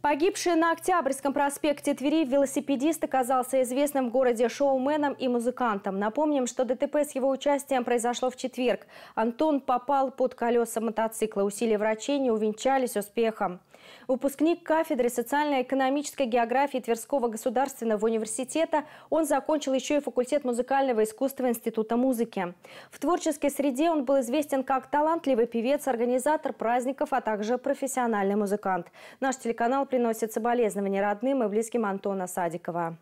Погибший на Октябрьском проспекте Твери велосипедист оказался известным в городе шоуменом и музыкантом. Напомним, что ДТП с его участием произошло в четверг. Антон попал под колеса мотоцикла. Усилия врачей не увенчались успехом. Выпускник кафедры социально-экономической географии Тверского государственного университета, он закончил еще и факультет музыкального искусства Института музыки. В творческой среде он был известен как талантливый певец, организатор праздников, а также профессиональный музыкант. Наш телеканал приносит соболезнования родным и близким Антона Садикова.